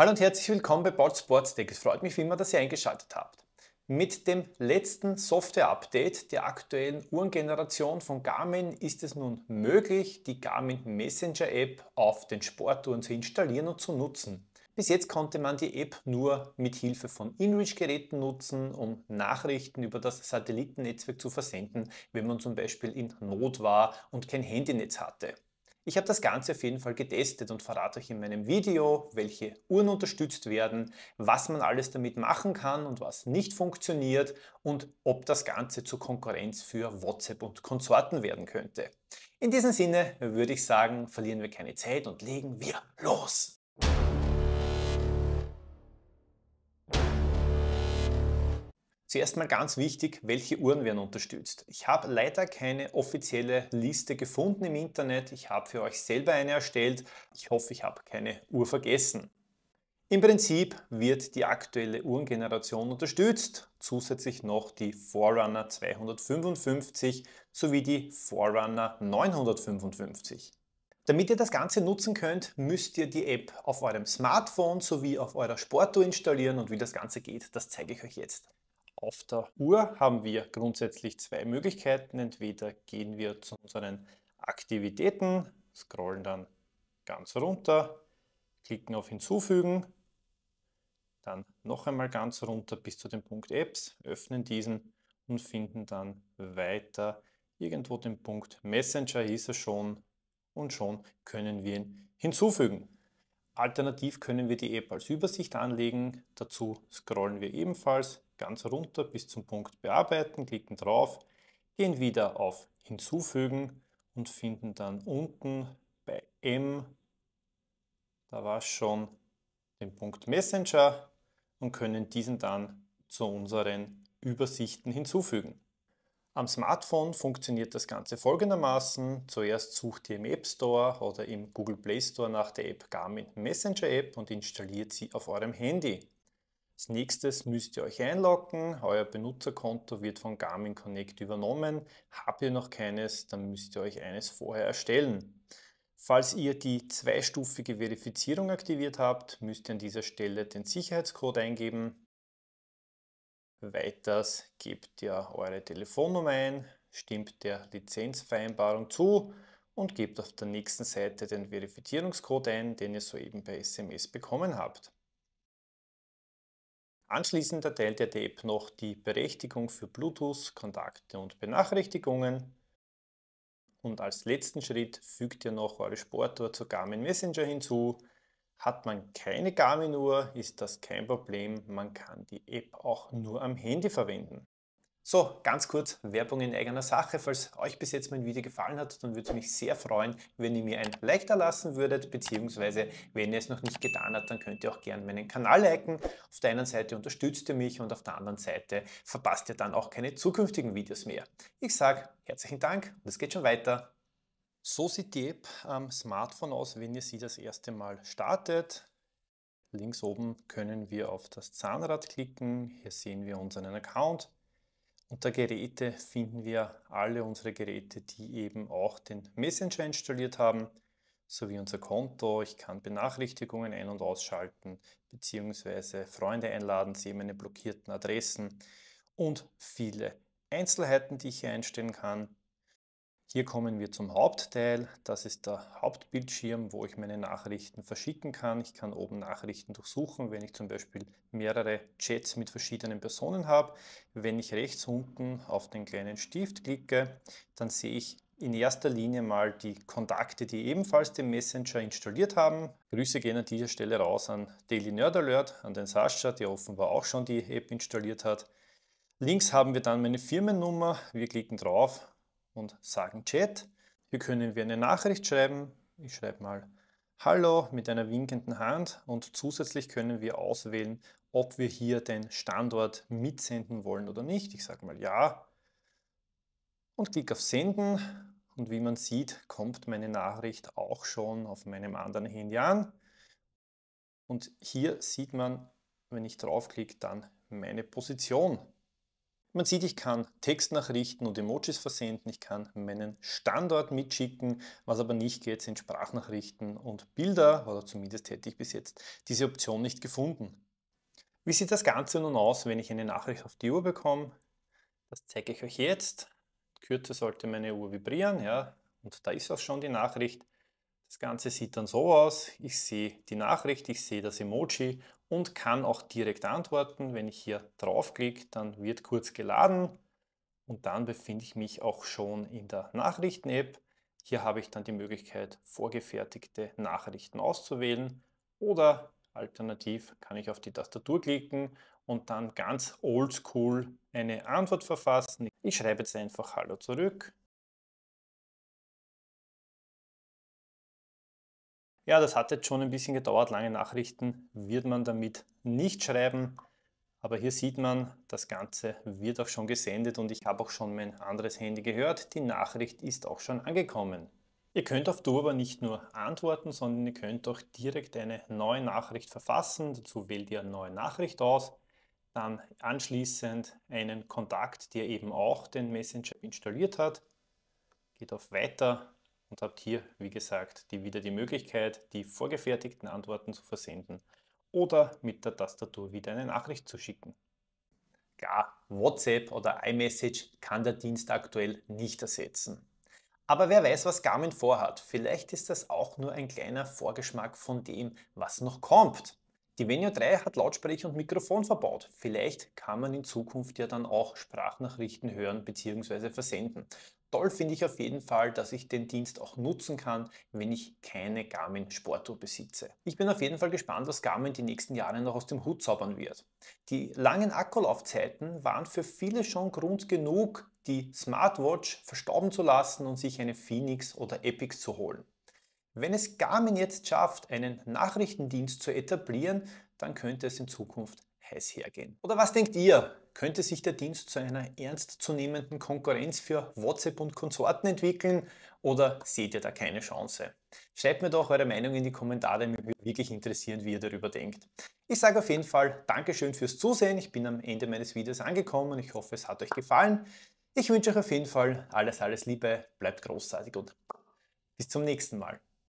Hallo und herzlich willkommen bei Bald Sports Tech. Es freut mich wie immer, dass ihr eingeschaltet habt. Mit dem letzten Software-Update der aktuellen Uhrengeneration von Garmin ist es nun möglich, die Garmin Messenger App auf den Sportuhren zu installieren und zu nutzen. Bis jetzt konnte man die App nur mit Hilfe von InReach-Geräten nutzen, um Nachrichten über das Satellitennetzwerk zu versenden, wenn man zum Beispiel in Not war und kein Handynetz hatte. Ich habe das Ganze auf jeden Fall getestet und verrate euch in meinem Video, welche Uhren unterstützt werden, was man alles damit machen kann und was nicht funktioniert und ob das Ganze zur Konkurrenz für WhatsApp und Konsorten werden könnte. In diesem Sinne würde ich sagen, verlieren wir keine Zeit und legen wir los! Zuerst mal ganz wichtig, welche Uhren werden unterstützt. Ich habe leider keine offizielle Liste gefunden im Internet. Ich habe für euch selber eine erstellt. Ich hoffe, ich habe keine Uhr vergessen. Im Prinzip wird die aktuelle Uhrengeneration unterstützt, zusätzlich noch die Forerunner 255 sowie die Forerunner 955. Damit ihr das Ganze nutzen könnt, müsst ihr die App auf eurem Smartphone sowie auf eurer Sportuhr installieren und wie das Ganze geht, das zeige ich euch jetzt. Auf der Uhr haben wir grundsätzlich zwei Möglichkeiten. Entweder gehen wir zu unseren Aktivitäten, scrollen dann ganz runter, klicken auf Hinzufügen, dann noch einmal ganz runter bis zu dem Punkt Apps, öffnen diesen und finden dann weiter irgendwo den Punkt Messenger hieß er schon und schon können wir ihn hinzufügen. Alternativ können wir die App als Übersicht anlegen, dazu scrollen wir ebenfalls ganz runter bis zum Punkt Bearbeiten, klicken drauf, gehen wieder auf Hinzufügen und finden dann unten bei M, da war schon, den Punkt Messenger und können diesen dann zu unseren Übersichten hinzufügen. Am Smartphone funktioniert das Ganze folgendermaßen. Zuerst sucht ihr im App Store oder im Google Play Store nach der App Garmin Messenger App und installiert sie auf eurem Handy. Als nächstes müsst ihr euch einloggen. Euer Benutzerkonto wird von Garmin Connect übernommen. Habt ihr noch keines, dann müsst ihr euch eines vorher erstellen. Falls ihr die zweistufige Verifizierung aktiviert habt, müsst ihr an dieser Stelle den Sicherheitscode eingeben. Weiters gebt ihr eure Telefonnummer ein, stimmt der Lizenzvereinbarung zu und gebt auf der nächsten Seite den Verifizierungscode ein, den ihr soeben per SMS bekommen habt. Anschließend erteilt er der App noch die Berechtigung für Bluetooth, Kontakte und Benachrichtigungen. Und als letzten Schritt fügt ihr noch eure Sportuhr zu Garmin Messenger hinzu. Hat man keine Garmin-Uhr, ist das kein Problem, man kann die App auch nur am Handy verwenden. So, ganz kurz Werbung in eigener Sache. Falls euch bis jetzt mein Video gefallen hat, dann würde es mich sehr freuen, wenn ihr mir ein Like da lassen würdet, beziehungsweise wenn ihr es noch nicht getan habt, dann könnt ihr auch gerne meinen Kanal liken. Auf der einen Seite unterstützt ihr mich und auf der anderen Seite verpasst ihr dann auch keine zukünftigen Videos mehr. Ich sage herzlichen Dank und es geht schon weiter. So sieht die App am Smartphone aus, wenn ihr sie das erste Mal startet. Links oben können wir auf das Zahnrad klicken. Hier sehen wir unseren Account. Unter Geräte finden wir alle unsere Geräte, die eben auch den Messenger installiert haben, sowie unser Konto. Ich kann Benachrichtigungen ein- und ausschalten, beziehungsweise Freunde einladen, sehe meine blockierten Adressen und viele Einzelheiten, die ich hier einstellen kann. Hier kommen wir zum Hauptteil. Das ist der Hauptbildschirm, wo ich meine Nachrichten verschicken kann. Ich kann oben Nachrichten durchsuchen, wenn ich zum Beispiel mehrere Chats mit verschiedenen Personen habe. Wenn ich rechts unten auf den kleinen Stift klicke, dann sehe ich in erster Linie mal die Kontakte, die ebenfalls den Messenger installiert haben. Grüße gehen an dieser Stelle raus an Daily Nerd Alert, an den Sascha, der offenbar auch schon die App installiert hat. Links haben wir dann meine Firmennummer. Wir klicken drauf und sagen Chat. Hier können wir eine Nachricht schreiben. Ich schreibe mal Hallo mit einer winkenden Hand und zusätzlich können wir auswählen, ob wir hier den Standort mitsenden wollen oder nicht. Ich sage mal Ja und klicke auf Senden und wie man sieht, kommt meine Nachricht auch schon auf meinem anderen Handy an. Und hier sieht man, wenn ich draufklicke, dann meine Position. Man sieht, ich kann Textnachrichten und Emojis versenden, ich kann meinen Standort mitschicken. Was aber nicht geht, sind Sprachnachrichten und Bilder, oder zumindest hätte ich bis jetzt diese Option nicht gefunden. Wie sieht das Ganze nun aus, wenn ich eine Nachricht auf die Uhr bekomme? Das zeige ich euch jetzt. Kürzer sollte meine Uhr vibrieren, ja, und da ist auch schon die Nachricht. Das Ganze sieht dann so aus. Ich sehe die Nachricht, ich sehe das Emoji und kann auch direkt antworten. Wenn ich hier draufklicke, dann wird kurz geladen und dann befinde ich mich auch schon in der Nachrichten-App. Hier habe ich dann die Möglichkeit, vorgefertigte Nachrichten auszuwählen oder alternativ kann ich auf die Tastatur klicken und dann ganz oldschool eine Antwort verfassen. Ich schreibe jetzt einfach Hallo zurück Ja, das hat jetzt schon ein bisschen gedauert. Lange Nachrichten wird man damit nicht schreiben. Aber hier sieht man, das Ganze wird auch schon gesendet und ich habe auch schon mein anderes Handy gehört. Die Nachricht ist auch schon angekommen. Ihr könnt auf Du nicht nur antworten, sondern ihr könnt auch direkt eine neue Nachricht verfassen. Dazu wählt ihr Neue Nachricht aus, dann anschließend einen Kontakt, der eben auch den Messenger installiert hat. Geht auf Weiter, und habt hier, wie gesagt, die, wieder die Möglichkeit, die vorgefertigten Antworten zu versenden oder mit der Tastatur wieder eine Nachricht zu schicken. Klar, WhatsApp oder iMessage kann der Dienst aktuell nicht ersetzen. Aber wer weiß, was Garmin vorhat. Vielleicht ist das auch nur ein kleiner Vorgeschmack von dem, was noch kommt. Die Venio 3 hat Lautsprecher und Mikrofon verbaut. Vielleicht kann man in Zukunft ja dann auch Sprachnachrichten hören bzw. versenden. Toll finde ich auf jeden Fall, dass ich den Dienst auch nutzen kann, wenn ich keine Garmin Sportuhr besitze. Ich bin auf jeden Fall gespannt, was Garmin die nächsten Jahre noch aus dem Hut zaubern wird. Die langen Akkulaufzeiten waren für viele schon Grund genug, die Smartwatch verstauben zu lassen und sich eine Phoenix oder Epix zu holen. Wenn es Garmin jetzt schafft, einen Nachrichtendienst zu etablieren, dann könnte es in Zukunft heiß hergehen. Oder was denkt ihr? Könnte sich der Dienst zu einer ernstzunehmenden Konkurrenz für WhatsApp und Konsorten entwickeln oder seht ihr da keine Chance? Schreibt mir doch eure Meinung in die Kommentare, mich würde wirklich interessieren, wie ihr darüber denkt. Ich sage auf jeden Fall Dankeschön fürs Zusehen, ich bin am Ende meines Videos angekommen, und ich hoffe es hat euch gefallen. Ich wünsche euch auf jeden Fall alles, alles Liebe, bleibt großartig und bis zum nächsten Mal.